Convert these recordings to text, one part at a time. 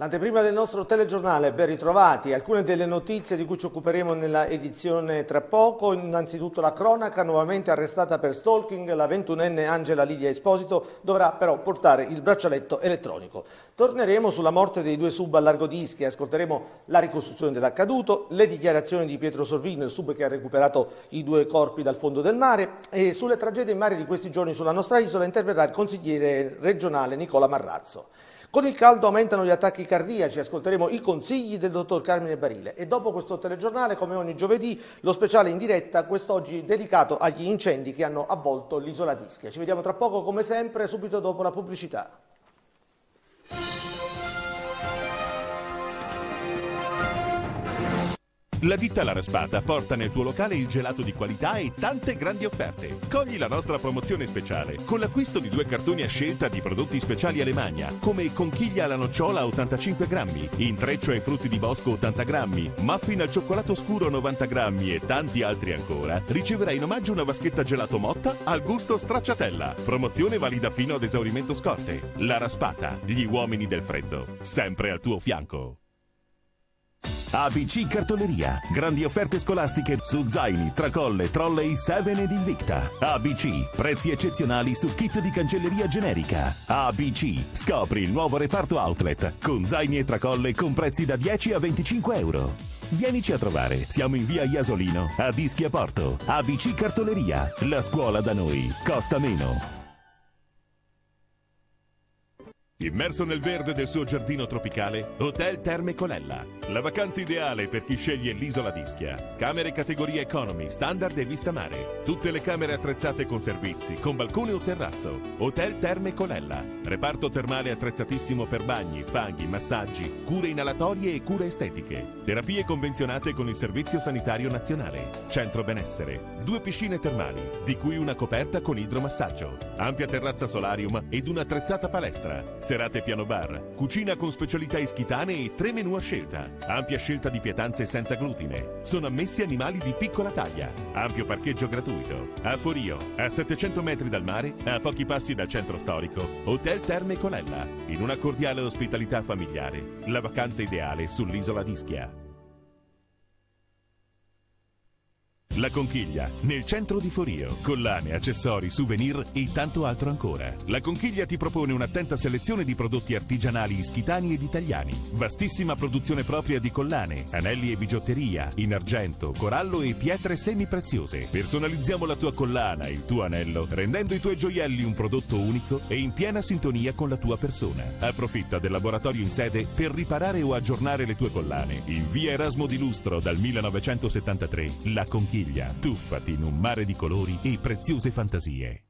L'anteprima del nostro telegiornale, ben ritrovati. Alcune delle notizie di cui ci occuperemo nella edizione tra poco. Innanzitutto la cronaca, nuovamente arrestata per stalking, la 21enne Angela Lidia Esposito dovrà però portare il braccialetto elettronico. Torneremo sulla morte dei due sub a largo di ascolteremo la ricostruzione dell'accaduto, le dichiarazioni di Pietro Sorvino, il sub che ha recuperato i due corpi dal fondo del mare e sulle tragedie in mare di questi giorni sulla nostra isola interverrà il consigliere regionale Nicola Marrazzo. Con il caldo aumentano gli attacchi cardiaci, ascolteremo i consigli del dottor Carmine Barile e dopo questo telegiornale, come ogni giovedì, lo speciale in diretta, quest'oggi dedicato agli incendi che hanno avvolto l'isola d'Ischia. Ci vediamo tra poco come sempre, subito dopo la pubblicità. La ditta La Raspata porta nel tuo locale il gelato di qualità e tante grandi offerte. Cogli la nostra promozione speciale con l'acquisto di due cartoni a scelta di prodotti speciali Alemagna, come conchiglia alla nocciola 85 grammi, intreccio ai frutti di bosco 80 grammi, muffin al cioccolato scuro 90 grammi e tanti altri ancora. Riceverai in omaggio una vaschetta gelato motta al gusto stracciatella. Promozione valida fino ad esaurimento scorte. La Raspata, gli uomini del freddo, sempre al tuo fianco. ABC Cartoleria. Grandi offerte scolastiche su zaini, tracolle, trolley, 7 ed Invicta. ABC. Prezzi eccezionali su kit di cancelleria generica. ABC. Scopri il nuovo reparto outlet con zaini e tracolle con prezzi da 10 a 25 euro. Vienici a trovare. Siamo in via Iasolino, a Ischia Porto. ABC Cartoleria. La scuola da noi. Costa meno. Immerso nel verde del suo giardino tropicale, Hotel Terme Colella la vacanza ideale per chi sceglie l'isola d'Ischia. Camere categoria economy, standard e vista mare. Tutte le camere attrezzate con servizi, con balcone o terrazzo. Hotel Terme Colella. Reparto termale attrezzatissimo per bagni, fanghi, massaggi, cure inalatorie e cure estetiche. Terapie convenzionate con il Servizio Sanitario Nazionale. Centro benessere. Due piscine termali, di cui una coperta con idromassaggio. Ampia terrazza solarium ed un'attrezzata palestra. Serate piano bar. Cucina con specialità ischitane e tre menù a scelta. Ampia scelta di pietanze senza glutine. Sono ammessi animali di piccola taglia. Ampio parcheggio gratuito. A Forio, a 700 metri dal mare, a pochi passi dal centro storico. Hotel Terme Colella, in una cordiale ospitalità familiare. La vacanza ideale sull'isola di Schia. La Conchiglia, nel centro di Forio, collane, accessori, souvenir e tanto altro ancora. La Conchiglia ti propone un'attenta selezione di prodotti artigianali ischitani ed italiani. Vastissima produzione propria di collane, anelli e bigiotteria, in argento, corallo e pietre semipreziose. Personalizziamo la tua collana e il tuo anello, rendendo i tuoi gioielli un prodotto unico e in piena sintonia con la tua persona. Approfitta del laboratorio in sede per riparare o aggiornare le tue collane. In via Erasmo di Lustro dal 1973, La Conchiglia Siviglia, tuffati in un mare di colori e preziose fantasie.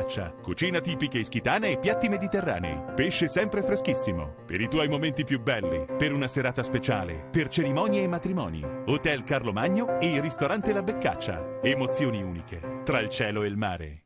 focaccia, cucina tipica ischitana e piatti mediterranei. Pesce sempre freschissimo. Per i tuoi momenti più belli, per una serata speciale, per cerimonie e matrimoni. Hotel Carlo Magno e il ristorante La Beccaccia. Emozioni uniche tra il cielo e il mare.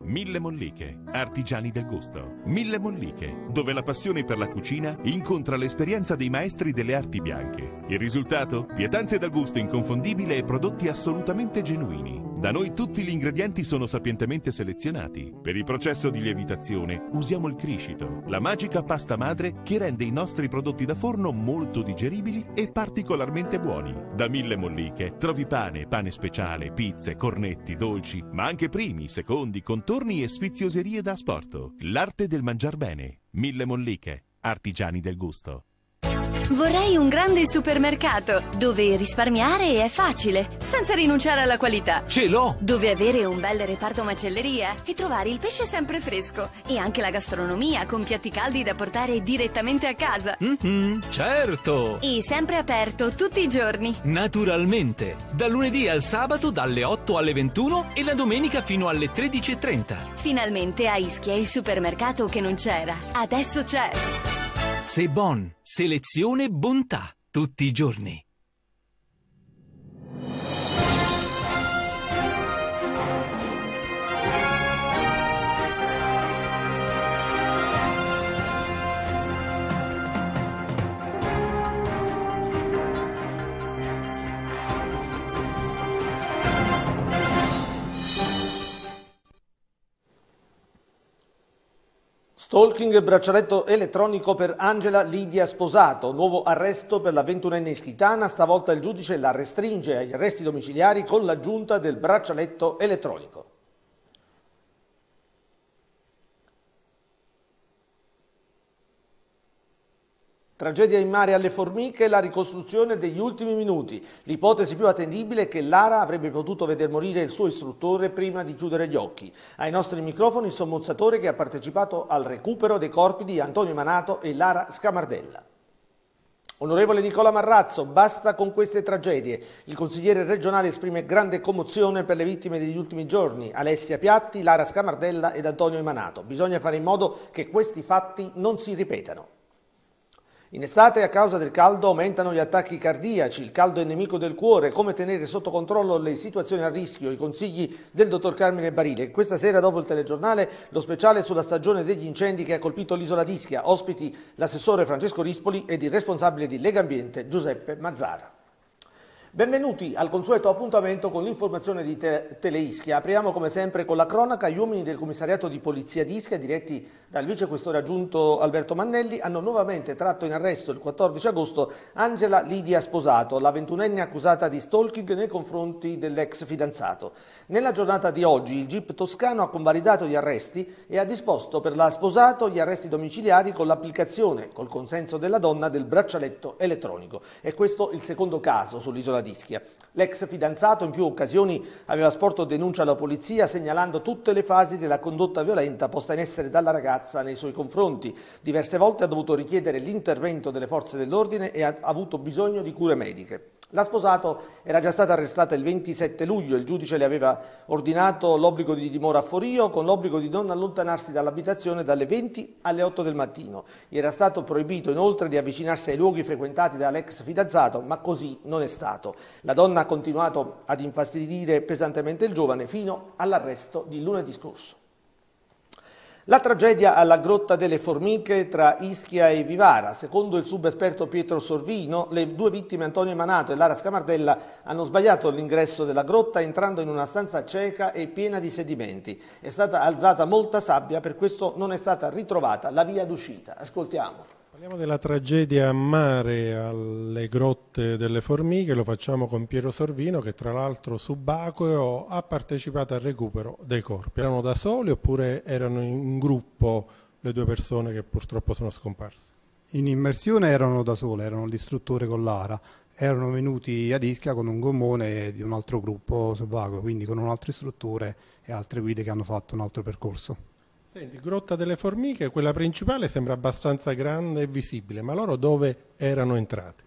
Mille Molliche, artigiani del gusto. Mille Molliche, dove la passione per la cucina incontra l'esperienza dei maestri delle arti bianche. Il risultato? Pietanze dal gusto inconfondibile e prodotti assolutamente genuini. Da noi tutti gli ingredienti sono sapientemente selezionati. Per il processo di lievitazione usiamo il criscito, la magica pasta madre che rende i nostri prodotti da forno molto digeribili e particolarmente buoni. Da Mille Molliche trovi pane, pane speciale, pizze, cornetti, dolci, ma anche primi, secondi, contorni e sfizioserie da asporto. L'arte del mangiar bene. Mille Molliche, artigiani del gusto. Vorrei un grande supermercato dove risparmiare è facile, senza rinunciare alla qualità. Ce l'ho! Dove avere un bel reparto macelleria e trovare il pesce sempre fresco e anche la gastronomia con piatti caldi da portare direttamente a casa. Mm-hmm, certo! E sempre aperto tutti i giorni. Naturalmente, dal lunedì al sabato dalle 8 alle 21 e la domenica fino alle 13.30. Finalmente a Ischia il supermercato che non c'era, adesso c'è. Sebon, selezione bontà, tutti i giorni. Stalking braccialetto elettronico per Angela Lidia Sposato, nuovo arresto per la ventunenne ischitana, stavolta il giudice la restringe agli arresti domiciliari con l'aggiunta del braccialetto elettronico. Tragedia in mare alle formiche e la ricostruzione degli ultimi minuti. L'ipotesi più attendibile è che Lara avrebbe potuto veder morire il suo istruttore prima di chiudere gli occhi. Ai nostri microfoni il sommozzatore che ha partecipato al recupero dei corpi di Antonio Manato e Lara Scamardella. Onorevole Nicola Marrazzo, basta con queste tragedie. Il consigliere regionale esprime grande commozione per le vittime degli ultimi giorni, Alessia Piatti, Lara Scamardella ed Antonio Emanato. Bisogna fare in modo che questi fatti non si ripetano. In estate a causa del caldo aumentano gli attacchi cardiaci, il caldo è nemico del cuore, come tenere sotto controllo le situazioni a rischio, i consigli del dottor Carmine Barile. Questa sera dopo il telegiornale lo speciale sulla stagione degli incendi che ha colpito l'isola d'Ischia, ospiti l'assessore Francesco Rispoli ed il responsabile di Lega Ambiente Giuseppe Mazzara. Benvenuti al consueto appuntamento con l'informazione di te Teleischia. Apriamo come sempre con la cronaca. Gli uomini del commissariato di polizia di Ischia, diretti dal vicequestore aggiunto Alberto Mannelli, hanno nuovamente tratto in arresto il 14 agosto Angela Lidia Sposato, la ventunenne accusata di stalking nei confronti dell'ex fidanzato. Nella giornata di oggi il GIP toscano ha convalidato gli arresti e ha disposto per la Sposato gli arresti domiciliari con l'applicazione, col consenso della donna, del braccialetto elettronico. E questo il secondo caso sull'isola di Ischia. L'ex fidanzato in più occasioni aveva sporto denuncia alla polizia segnalando tutte le fasi della condotta violenta posta in essere dalla ragazza nei suoi confronti. Diverse volte ha dovuto richiedere l'intervento delle forze dell'ordine e ha avuto bisogno di cure mediche. La sposata era già stata arrestata il 27 luglio, il giudice le aveva ordinato l'obbligo di dimora a Forio con l'obbligo di non allontanarsi dall'abitazione dalle 20 alle 8 del mattino. Gli era stato proibito inoltre di avvicinarsi ai luoghi frequentati dall'ex fidanzato, ma così non è stato. La donna ha continuato ad infastidire pesantemente il giovane fino all'arresto di lunedì scorso. La tragedia alla Grotta delle Formiche tra Ischia e Vivara. Secondo il subesperto Pietro Sorvino, le due vittime Antonio Emanato e Lara Scamardella hanno sbagliato l'ingresso della grotta entrando in una stanza cieca e piena di sedimenti. È stata alzata molta sabbia, per questo non è stata ritrovata la via d'uscita. Ascoltiamo. Parliamo della tragedia a mare alle grotte delle formiche, lo facciamo con Piero Sorvino che tra l'altro subacqueo ha partecipato al recupero dei corpi. Erano da soli oppure erano in gruppo le due persone che purtroppo sono scomparse? In immersione erano da sole, erano l'istruttore con l'ara, erano venuti ad Ischia con un gommone di un altro gruppo subacqueo, quindi con un altro istruttore e altre guide che hanno fatto un altro percorso. Senti, Grotta delle Formiche, quella principale sembra abbastanza grande e visibile, ma loro dove erano entrati?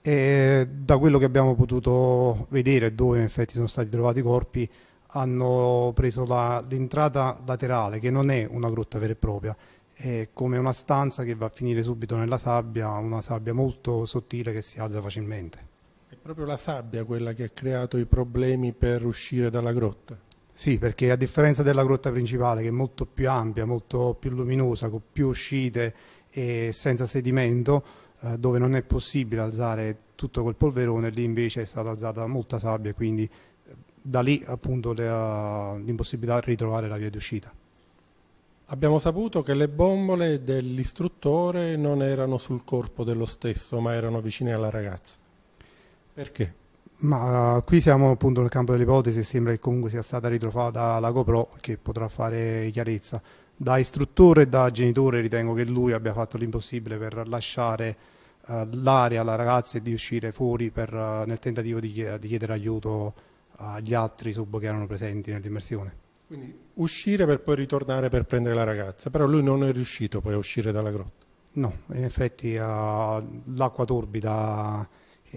E da quello che abbiamo potuto vedere, dove in effetti sono stati trovati i corpi, hanno preso la, l'entrata laterale, che non è una grotta vera e propria, è come una stanza che va a finire subito nella sabbia, una sabbia molto sottile che si alza facilmente. È proprio la sabbia quella che ha creato i problemi per uscire dalla grotta? Sì, perché a differenza della grotta principale, che è molto più ampia, molto più luminosa, con più uscite e senza sedimento, eh, dove non è possibile alzare tutto quel polverone, lì invece è stata alzata molta sabbia, quindi eh, da lì appunto eh, l'impossibilità di ritrovare la via di uscita. Abbiamo saputo che le bombole dell'istruttore non erano sul corpo dello stesso, ma erano vicine alla ragazza. Perché? Ma eh, qui siamo appunto nel campo delle ipotesi, sembra che comunque sia stata ritrovata la GoPro che potrà fare chiarezza. Da istruttore e da genitore ritengo che lui abbia fatto l'impossibile per lasciare uh, l'area alla ragazza e di uscire fuori per, uh, nel tentativo di, di chiedere aiuto agli altri sub che erano presenti nell'immersione. Quindi uscire per poi ritornare per prendere la ragazza, però lui non è riuscito poi a uscire dalla grotta. No, in effetti uh, l'acqua torbida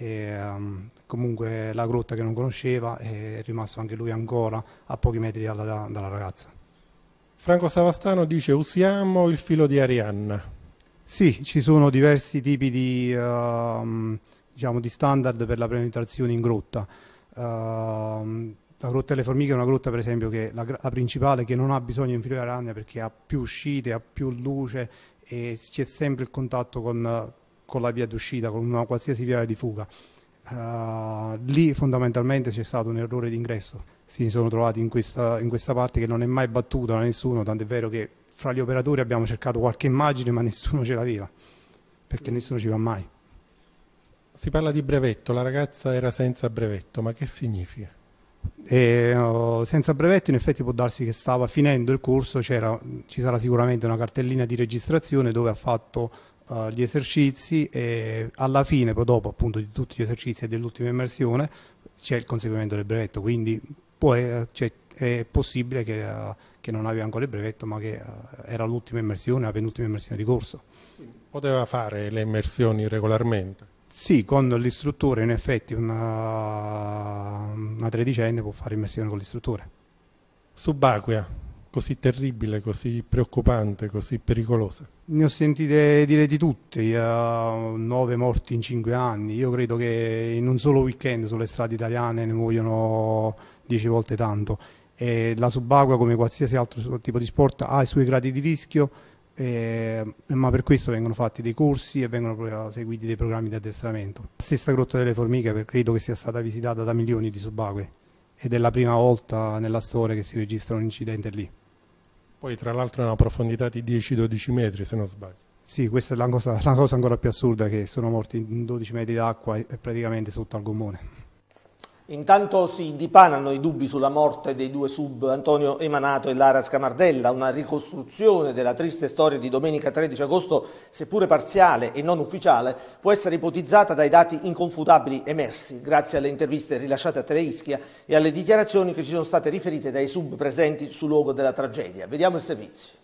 e, um, comunque la grotta che non conosceva è rimasto anche lui ancora a pochi metri dalla, dalla ragazza. Franco Savastano dice usiamo il filo di Arianna. Sì, ci sono diversi tipi di, uh, diciamo, di standard per la penetrazione in grotta. Uh, la grotta delle formiche è una grotta per esempio che la, la principale che non ha bisogno di un filo di Arianna perché ha più uscite, ha più luce e c'è sempre il contatto con con la via d'uscita, con una qualsiasi via di fuga. Uh, lì fondamentalmente c'è stato un errore d'ingresso, si sono trovati in questa, in questa parte che non è mai battuta da nessuno, tant'è vero che fra gli operatori abbiamo cercato qualche immagine ma nessuno ce l'aveva, perché nessuno ci va mai. Si parla di brevetto, la ragazza era senza brevetto, ma che significa? E, eh, oh, senza brevetto in effetti può darsi che stava finendo il corso, ci sarà sicuramente una cartellina di registrazione dove ha fatto uh, gli esercizi e alla fine, poi dopo appunto di tutti gli esercizi e dell'ultima immersione, c'è il conseguimento del brevetto, quindi poi eh, cioè, è possibile che, uh, che, non abbia ancora il brevetto ma che uh, era l'ultima immersione, la penultima immersione di corso. Poteva fare le immersioni regolarmente? Sì, con l'istruttore in effetti una, una tredicenne può fare immersione con l'istruttore. Subacquea, così terribile, così preoccupante, così pericolosa? Ne ho sentite dire di tutte, nove morti in cinque anni. Io credo che in un solo weekend sulle strade italiane ne muoiono dieci volte tanto. E la subacquea, come qualsiasi altro tipo di sport, ha i suoi gradi di rischio, eh, ma per questo vengono fatti dei corsi e vengono seguiti dei programmi di addestramento. La stessa Grotta delle Formiche credo che sia stata visitata da milioni di subacquei ed è la prima volta nella storia che si registra un incidente lì. Poi tra l'altro è una profondità di 10-12 metri se non sbaglio. Sì, questa è la cosa, la cosa, ancora più assurda, che sono morti in 12 metri d'acqua e praticamente sotto al gommone. Intanto si dipanano i dubbi sulla morte dei due sub Antonio Emanato e Lara Scamardella, una ricostruzione della triste storia di domenica 13 agosto, seppure parziale e non ufficiale, può essere ipotizzata dai dati inconfutabili emersi grazie alle interviste rilasciate a Teleischia e alle dichiarazioni che ci sono state riferite dai sub presenti sul luogo della tragedia. Vediamo il servizio.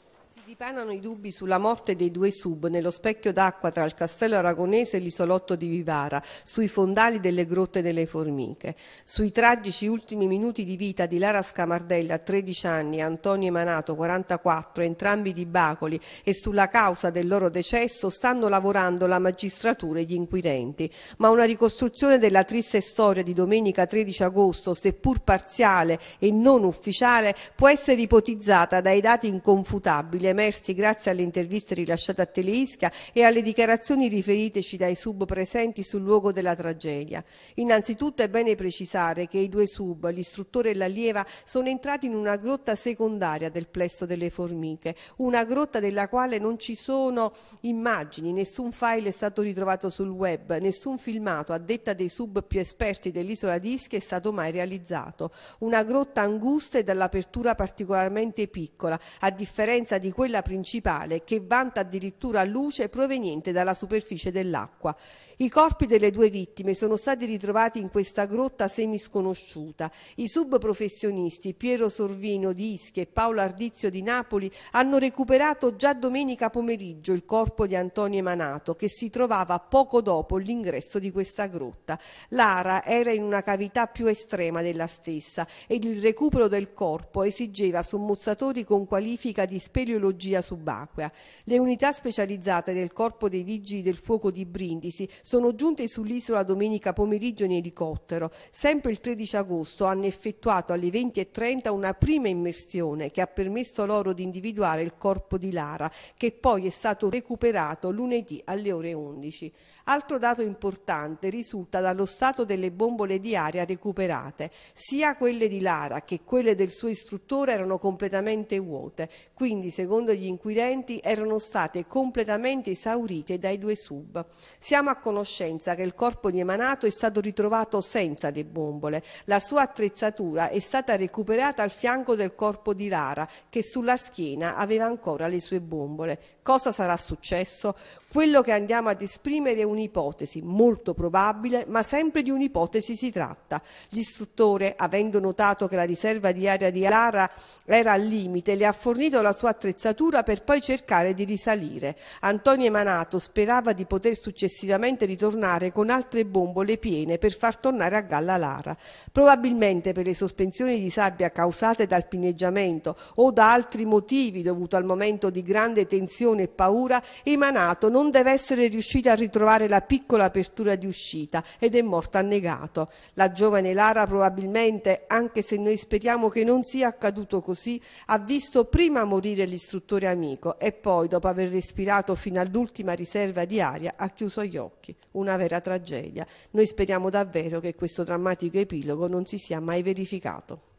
Dipanano i dubbi sulla morte dei due sub nello specchio d'acqua tra il castello aragonese e l'isolotto di Vivara, sui fondali delle grotte delle formiche, sui tragici ultimi minuti di vita di Lara Scamardella, 13 anni, e Antonio Emanato, 44, entrambi di Bacoli, e sulla causa del loro decesso stanno lavorando la magistratura e gli inquirenti. Ma una ricostruzione della triste storia di domenica 13 agosto, seppur parziale e non ufficiale, può essere ipotizzata dai dati inconfutabili emersi grazie alle interviste rilasciate a Teleisca e alle dichiarazioni riferiteci dai sub presenti sul luogo della tragedia. Innanzitutto è bene precisare che i due sub, l'istruttore e l'allieva, sono entrati in una grotta secondaria del plesso delle formiche, una grotta della quale non ci sono immagini, nessun file è stato ritrovato sul web, nessun filmato a detta dei sub più esperti dell'isola di Ischia è stato mai realizzato. Una grotta angusta e dall'apertura particolarmente piccola, a differenza di quella quella principale che vanta addirittura luce proveniente dalla superficie dell'acqua. I corpi delle due vittime sono stati ritrovati in questa grotta semisconosciuta. I subprofessionisti Piero Sorvino di Ischia e Paolo Ardizio di Napoli hanno recuperato già domenica pomeriggio il corpo di Antonio Emanato che si trovava poco dopo l'ingresso di questa grotta. L'ara era in una cavità più estrema della stessa ed il recupero del corpo esigeva sommozzatori con qualifica di speleologia subacquea. Le unità specializzate del corpo dei vigili del fuoco di Brindisi sono giunte sull'isola domenica pomeriggio in elicottero. Sempre il 13 agosto hanno effettuato alle 20.30 una prima immersione che ha permesso loro di individuare il corpo di Lara, che poi è stato recuperato lunedì alle ore 11. Altro dato importante risulta dallo stato delle bombole di aria recuperate. Sia quelle di Lara che quelle del suo istruttore erano completamente vuote, quindi secondo gli inquirenti erano state completamente esaurite dai due sub. Siamo a conoscenza conoscenza che il corpo di Emanato è stato ritrovato senza le bombole. La sua attrezzatura è stata recuperata al fianco del corpo di Lara, che sulla schiena aveva ancora le sue bombole. Cosa sarà successo? Quello che andiamo ad esprimere è un'ipotesi molto probabile, ma sempre di un'ipotesi si tratta. L'istruttore, avendo notato che la riserva di aria di Lara era al limite, le ha fornito la sua attrezzatura per poi cercare di risalire. Antonio Emanato sperava di poter successivamente ritornare con altre bombole piene per far tornare a galla Lara. Probabilmente per le sospensioni di sabbia causate dal pineggiamento o da altri motivi dovuti al momento di grande tensione tensione e paura, emanato non deve essere riuscita a ritrovare la piccola apertura di uscita ed è morto annegato. La giovane Lara probabilmente, anche se noi speriamo che non sia accaduto così, ha visto prima morire l'istruttore amico e poi, dopo aver respirato fino all'ultima riserva di aria, ha chiuso gli occhi. Una vera tragedia. Noi speriamo davvero che questo drammatico epilogo non si sia mai verificato.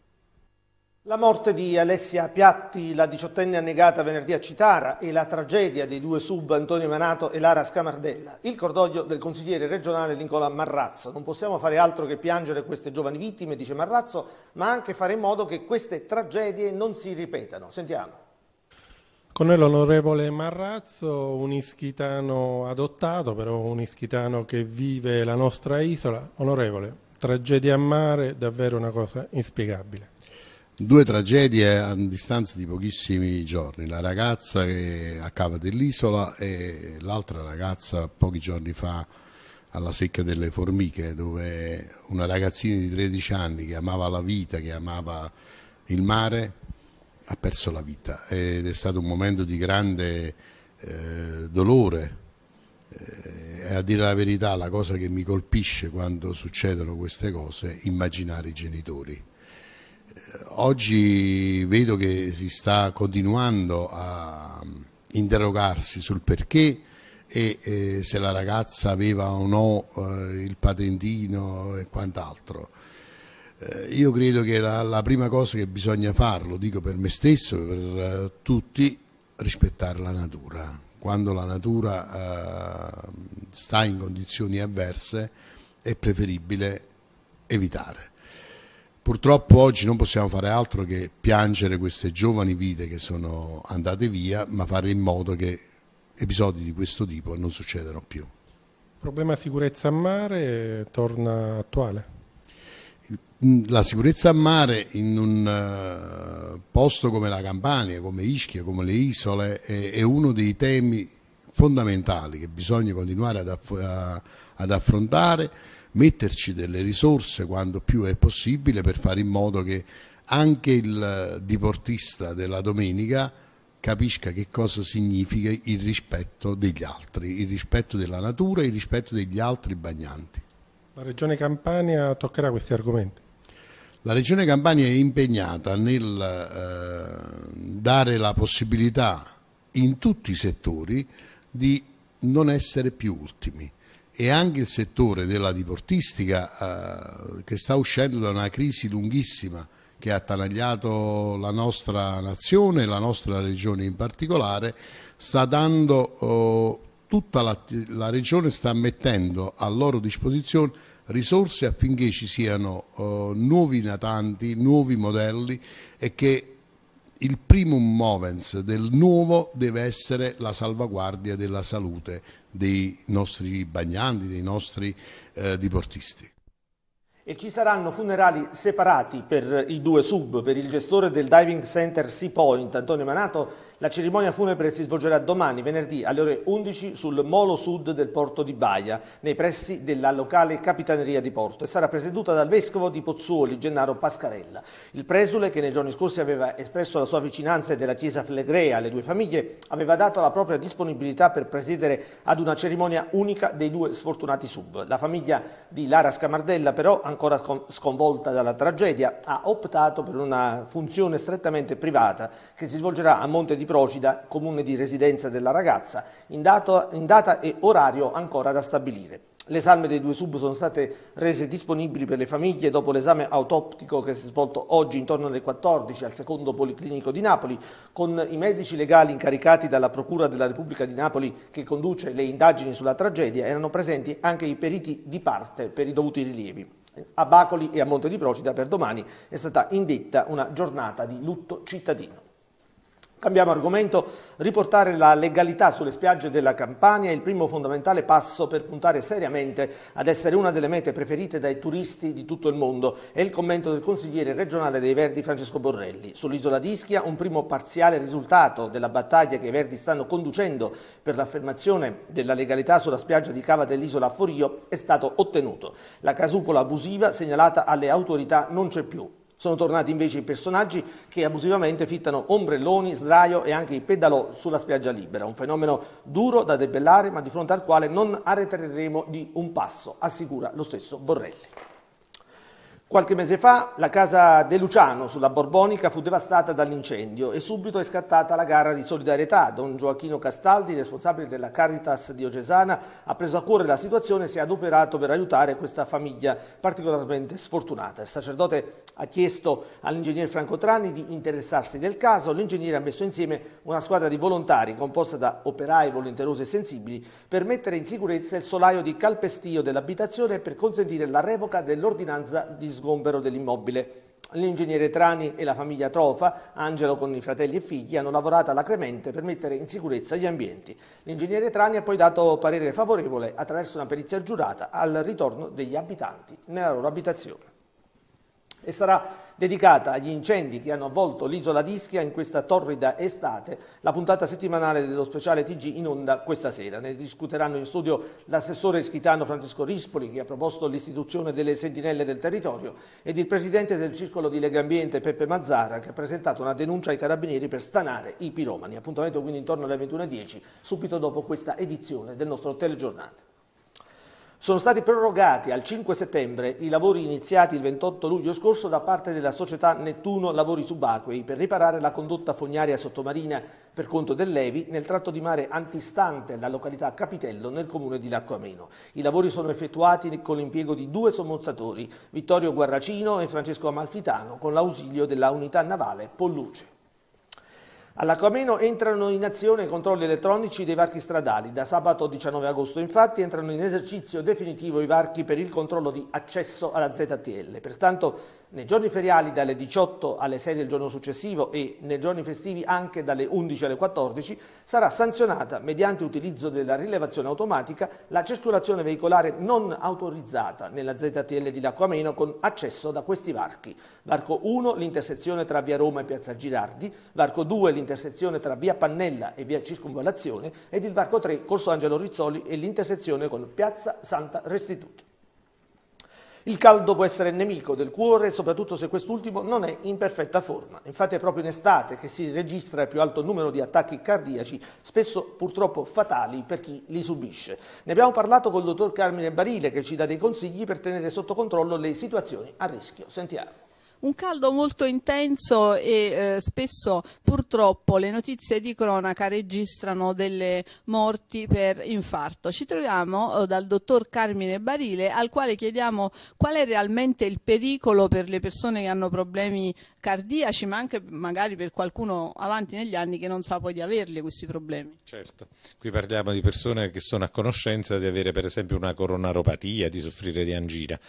La morte di Alessia Piatti, la diciottenne annegata venerdì a Citara, e la tragedia dei due sub Antonio Manato e Lara Scamardella. Il cordoglio del consigliere regionale Nicola Marrazzo. Non possiamo fare altro che piangere queste giovani vittime, dice Marrazzo, ma anche fare in modo che queste tragedie non si ripetano. Sentiamo. Con noi l'onorevole Marrazzo, un ischitano adottato, però un ischitano che vive la nostra isola. Onorevole, tragedia a mare, davvero una cosa inspiegabile. Due tragedie a distanza di pochissimi giorni, la ragazza che a Cava dell'Isola e l'altra ragazza pochi giorni fa alla Secca delle Formiche, dove una ragazzina di 13 anni che amava la vita, che amava il mare, ha perso la vita ed è stato un momento di grande eh, dolore. Eh, e a dire la verità, la cosa che mi colpisce quando succedono queste cose è immaginare i genitori oggi vedo che si sta continuando a interrogarsi sul perché e eh, se la ragazza aveva o no eh, il patentino e quant'altro. Eh, io credo che la, la, prima cosa che bisogna fare, lo dico per me stesso, e per eh, tutti, rispettare la natura. Quando la natura eh, sta in condizioni avverse è preferibile evitare. Purtroppo oggi non possiamo fare altro che piangere queste giovani vite che sono andate via, ma fare in modo che episodi di questo tipo non succedano più. Il problema sicurezza a mare torna attuale? Mm, la sicurezza a mare in un eh, posto come la Campania, come Ischia, come le isole, è uno dei temi fondamentali che bisogna continuare ad affrontare metterci delle risorse quando più è possibile per fare in modo che anche il diportista della domenica capisca che cosa significa il rispetto degli altri, il rispetto della natura e il rispetto degli altri bagnanti. La Regione Campania toccherà questi argomenti? La Regione Campania è impegnata nel eh, dare la possibilità in tutti i settori di non essere più ultimi e anche il settore della diportistica eh, che sta uscendo da una crisi lunghissima che ha attanagliato la nostra nazione, la nostra regione in particolare, sta dando, oh, tutta la, la, regione sta mettendo a loro disposizione risorse affinché ci siano oh, nuovi natanti, nuovi modelli e che il primum movens del nuovo deve essere la salvaguardia della salute dei nostri bagnanti, dei nostri eh, diportisti. E ci saranno funerali separati per i due sub, per il gestore del diving center Sea Point, Antonio Manato, la cerimonia funebre si svolgerà domani, venerdì, alle ore 11 sul molo sud del porto di Baia, nei pressi della locale Capitaneria di Porto e sarà presieduta dal vescovo di Pozzuoli, Gennaro Pascarella. Il presule, che nei giorni scorsi aveva espresso la sua vicinanza e della chiesa Flegrea alle due famiglie, aveva dato la propria disponibilità per presiedere ad una cerimonia unica dei due sfortunati sub. La famiglia di Lara Scamardella, però, ancora sconvolta dalla tragedia, ha optato per una funzione strettamente privata che si svolgerà a Monte di di Procida, comune di residenza della ragazza, in data, in data e orario ancora da stabilire. Le salme dei due sub sono state rese disponibili per le famiglie dopo l'esame autoptico che si è svolto oggi intorno alle 14 al secondo Policlinico di Napoli con i medici legali incaricati dalla Procura della Repubblica di Napoli che conduce le indagini sulla tragedia erano presenti anche i periti di parte per i dovuti rilievi. A Bacoli e a Monte di Procida per domani è stata indetta una giornata di lutto cittadino. Cambiamo argomento, riportare la legalità sulle spiagge della Campania è il primo fondamentale passo per puntare seriamente ad essere una delle mete preferite dai turisti di tutto il mondo, è il commento del consigliere regionale dei Verdi Francesco Borrelli. Sull'isola d'Ischia un primo parziale risultato della battaglia che i Verdi stanno conducendo per l'affermazione della legalità sulla spiaggia di Cava dell'isola Forio è stato ottenuto. La casupola abusiva segnalata alle autorità non c'è più. Sono tornati invece i personaggi che abusivamente fittano ombrelloni, sdraio e anche i pedalò sulla spiaggia libera, un fenomeno duro da debellare ma di fronte al quale non arretreremo di un passo, assicura lo stesso Borrelli. Qualche mese fa la casa De Luciano sulla Borbonica fu devastata dall'incendio e subito è scattata la gara di solidarietà. Don Gioacchino Castaldi, responsabile della Caritas diocesana, ha preso a cuore la situazione e si è adoperato per aiutare questa famiglia particolarmente sfortunata. Il sacerdote ha chiesto all'ingegnere Franco Trani di interessarsi del caso. L'ingegnere ha messo insieme una squadra di volontari composta da operai volenterosi e sensibili per mettere in sicurezza il solaio di calpestio dell'abitazione e per consentire la revoca dell'ordinanza di sgombero dell'immobile. L'ingegnere Trani e la famiglia Trofa, Angelo con i fratelli e figli, hanno lavorato alla per mettere in sicurezza gli ambienti. L'ingegnere Trani ha poi dato parere favorevole attraverso una perizia giurata al ritorno degli abitanti nella loro abitazione. E sarà dedicata agli incendi che hanno avvolto l'isola di Ischia in questa torrida estate, la puntata settimanale dello speciale TG in onda questa sera. Ne discuteranno in studio l'assessore ischitano Francesco Rispoli che ha proposto l'istituzione delle sentinelle del territorio ed il presidente del circolo di Legambiente Peppe Mazzara che ha presentato una denuncia ai carabinieri per stanare i piromani. Appuntamento quindi intorno alle 21.10 subito dopo questa edizione del nostro telegiornale. Sono stati prorogati al 5 settembre i lavori iniziati il 28 luglio scorso da parte della società Nettuno Lavori Subacquei per riparare la condotta fognaria sottomarina per conto dell'Evi nel tratto di mare antistante la località Capitello nel comune di Lacquameno. I lavori sono effettuati con l'impiego di due sommozzatori, Vittorio Guarracino e Francesco Amalfitano, con l'ausilio della unità navale Polluce. Alla entrano in azione i controlli elettronici dei varchi stradali. Da sabato 19 agosto infatti entrano in esercizio definitivo i varchi per il controllo di accesso alla ZTL. Pertanto nei giorni feriali dalle 18 alle 6 del giorno successivo e nei giorni festivi anche dalle 11 alle 14 sarà sanzionata mediante utilizzo della rilevazione automatica la circolazione veicolare non autorizzata nella ZTL di Lacquameno con accesso da questi varchi. Varco 1 l'intersezione tra via Roma e piazza Girardi, varco 2 l'intersezione intersezione tra via Pannella e via Circunvalazione ed il varco 3 Corso Angelo Rizzoli e l'intersezione con piazza Santa Restituta. Il caldo può essere nemico del cuore, soprattutto se quest'ultimo non è in perfetta forma. Infatti è proprio in estate che si registra il più alto numero di attacchi cardiaci, spesso purtroppo fatali per chi li subisce. Ne abbiamo parlato col dottor Carmine Barile che ci dà dei consigli per tenere sotto controllo le situazioni a rischio. Sentiamo. Un caldo molto intenso e eh, spesso purtroppo le notizie di cronaca registrano delle morti per infarto. Ci troviamo eh, dal dottor Carmine Barile al quale chiediamo qual è realmente il pericolo per le persone che hanno problemi cardiaci, ma anche magari per qualcuno avanti negli anni che non sa poi di averli questi problemi. Certo, qui parliamo di persone che sono a conoscenza di avere per esempio una coronaropatia, di soffrire di angina.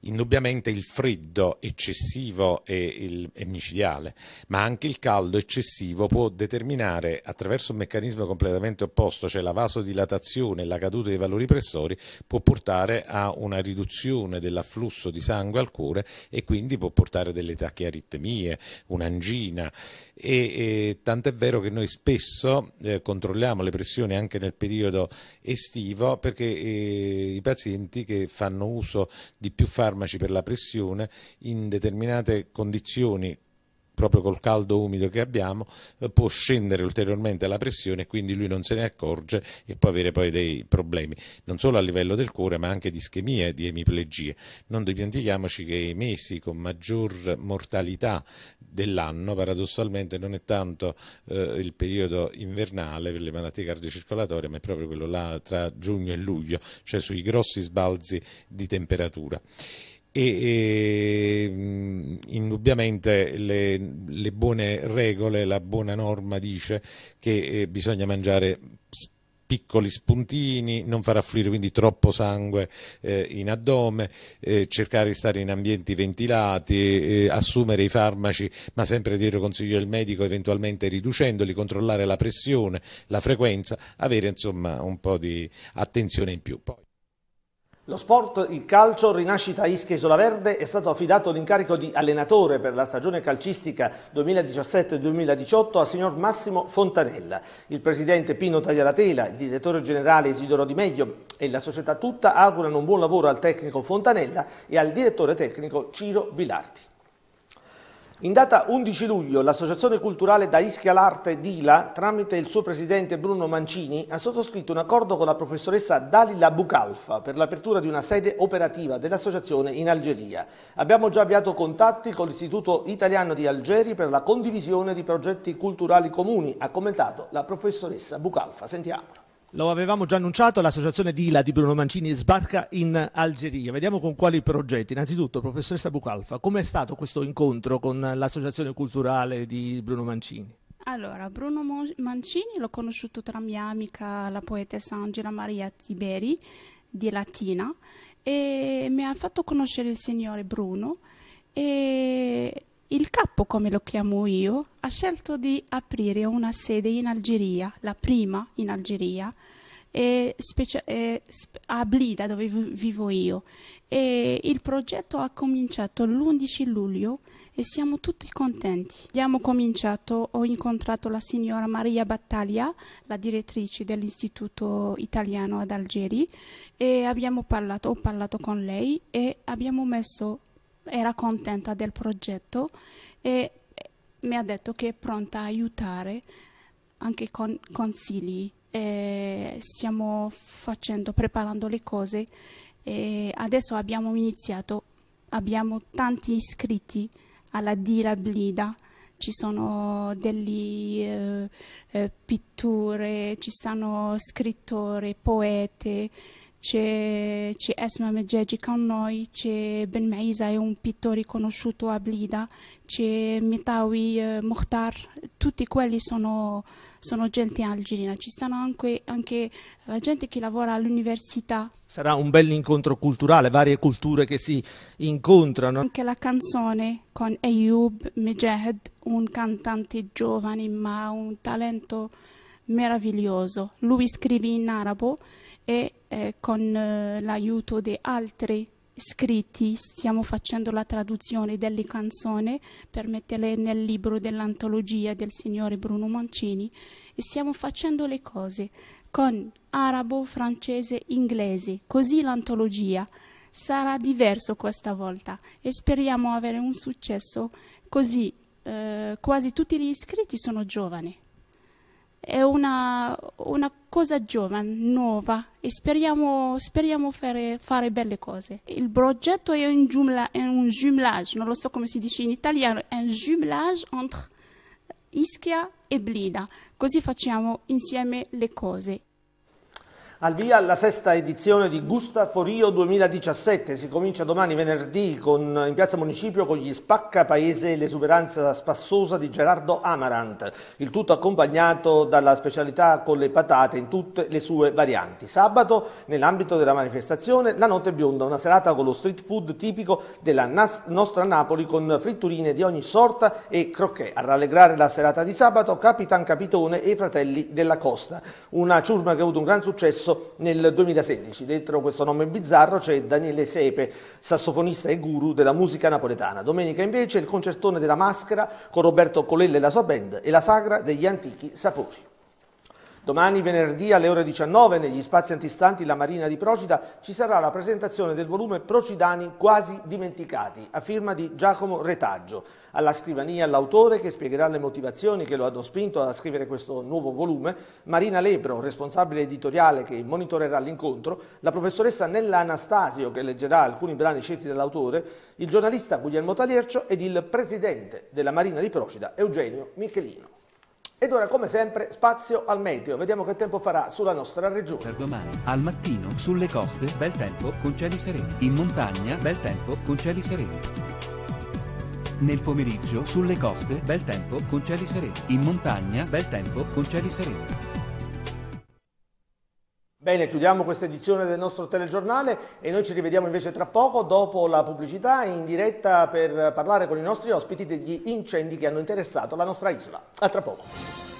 Indubbiamente il freddo eccessivo è, il, è micidiale, ma anche il caldo eccessivo può determinare attraverso un meccanismo completamente opposto, cioè la vasodilatazione e la caduta dei valori pressori, può portare a una riduzione dell'afflusso di sangue al cuore e quindi può portare a delle tachiaritmie polipneumonie, un'angina e, e tant'è vero che noi spesso eh, controlliamo le pressioni anche nel periodo estivo perché eh, i pazienti che fanno uso di più farmaci per la pressione in determinate condizioni proprio col caldo umido che abbiamo, eh, può scendere ulteriormente la pressione e quindi lui non se ne accorge e può avere poi dei problemi, non solo a livello del cuore ma anche di ischemia e di emiplegie. Non dimentichiamoci che i mesi con maggior mortalità dell'anno paradossalmente non è tanto eh, il periodo invernale per le malattie cardiocircolatorie ma è proprio quello là tra giugno e luglio, cioè sui grossi sbalzi di temperatura e, e mm, indubbiamente le, le, buone regole, la buona norma dice che eh, bisogna mangiare piccoli spuntini, non far affluire quindi troppo sangue eh, in addome, eh, cercare di stare in ambienti ventilati, eh, assumere i farmaci ma sempre dietro consiglio del medico eventualmente riducendoli, controllare la pressione, la frequenza, avere insomma un po' di attenzione in più. Poi. Lo sport, il calcio, Rinascita Ischia Isola Verde è stato affidato l'incarico di allenatore per la stagione calcistica 2017-2018 al signor Massimo Fontanella. Il presidente Pino Tagliaratela, il direttore generale Isidoro Di Meglio e la società tutta augurano un buon lavoro al tecnico Fontanella e al direttore tecnico Ciro Bilarti. In data 11 luglio l'Associazione Culturale da Ischia l'Arte Dila, tramite il suo presidente Bruno Mancini, ha sottoscritto un accordo con la professoressa Dalila Bucalfa per l'apertura di una sede operativa dell'associazione in Algeria. Abbiamo già avviato contatti con l'Istituto Italiano di Algeri per la condivisione di progetti culturali comuni, ha commentato la professoressa Bucalfa. Sentiamola. Lo avevamo già annunciato, l'associazione Dila di Bruno Mancini sbarca in Algeria. Vediamo con quali progetti. Innanzitutto, professoressa Bucalfa, com'è stato questo incontro con l'associazione culturale di Bruno Mancini? Allora, Bruno Mancini l'ho conosciuto tra mia amica, la poetessa Angela Maria Tiberi di Latina, e mi ha fatto conoscere il signore Bruno e il capo, come lo chiamo io, ha scelto di aprire una sede in Algeria, la prima in Algeria, e e a Blida, dove vivo io. E il progetto ha cominciato l'11 luglio e siamo tutti contenti. Abbiamo cominciato, ho incontrato la signora Maria Battaglia, la direttrice dell'Istituto Italiano ad Algeri, e abbiamo parlato, ho parlato con lei e abbiamo messo era contenta del progetto e mi ha detto che è pronta a aiutare anche con consigli. E stiamo facendo, preparando le cose e adesso abbiamo iniziato, abbiamo tanti iscritti alla Dira Blida, ci sono delle eh, eh, pitture, ci sono scrittori, poeti c'è, Esma Meggegi con noi, c'è Ben Maisa, è un pittore conosciuto a Blida, c'è Mitawi eh, Mokhtar, tutti quelli sono, sono gente algerina. Ci stanno anche, anche la gente che lavora all'università. Sarà un bel incontro culturale, varie culture che si incontrano. Anche la canzone con Ayub Mejahed, un cantante giovane ma un talento meraviglioso. Lui scrive in arabo e eh, con eh, l'aiuto di altri scritti stiamo facendo la traduzione delle canzoni per metterle nel libro dell'antologia del signore Bruno Mancini e stiamo facendo le cose con arabo, francese, inglese, così l'antologia sarà diverso questa volta e speriamo avere un successo così eh, quasi tutti gli iscritti sono giovani è una, una, cosa giovane, nuova e speriamo, speriamo fare, fare, belle cose. Il progetto è un, giumla, è un, jumelage, non lo so come si dice in italiano, è un jumelage tra Ischia e Blida, così facciamo insieme le cose. Al via la sesta edizione di Gusta Forio 2017, si comincia domani venerdì con, in piazza Municipio con gli Spacca Paese e l'esuberanza spassosa di Gerardo Amarant, il tutto accompagnato dalla specialità con le patate in tutte le sue varianti. Sabato, nell'ambito della manifestazione, la notte bionda, una serata con lo street food tipico della nostra Napoli con fritturine di ogni sorta e croquet. A rallegrare la serata di sabato, Capitan Capitone e i Fratelli della Costa, una ciurma che ha avuto un gran successo successo nel 2016. Dentro questo nome bizzarro c'è Daniele Sepe, sassofonista e guru della musica napoletana. Domenica invece il concertone della maschera con Roberto Colella e la sua band e la sagra degli antichi sapori. Domani venerdì alle ore 19 negli spazi antistanti la Marina di Procida ci sarà la presentazione del volume Procidani quasi dimenticati a firma di Giacomo Retaggio. Alla scrivania l'autore che spiegherà le motivazioni che lo hanno spinto a scrivere questo nuovo volume, Marina Lebro, responsabile editoriale che monitorerà l'incontro, la professoressa Nella Anastasio che leggerà alcuni brani scelti dall'autore, il giornalista Guglielmo Taliercio ed il presidente della Marina di Procida Eugenio Michelino. Ed ora, come sempre, spazio al meteo. Vediamo che tempo farà sulla nostra regione. Per domani, al mattino, sulle coste, bel tempo con cieli sereni. In montagna, bel tempo con cieli sereni. Nel pomeriggio, sulle coste, bel tempo con cieli sereni. In montagna, bel tempo con cieli sereni. Bene, chiudiamo questa edizione del nostro telegiornale e noi ci rivediamo invece tra poco dopo la pubblicità in diretta per parlare con i nostri ospiti degli incendi che hanno interessato la nostra isola. A tra poco.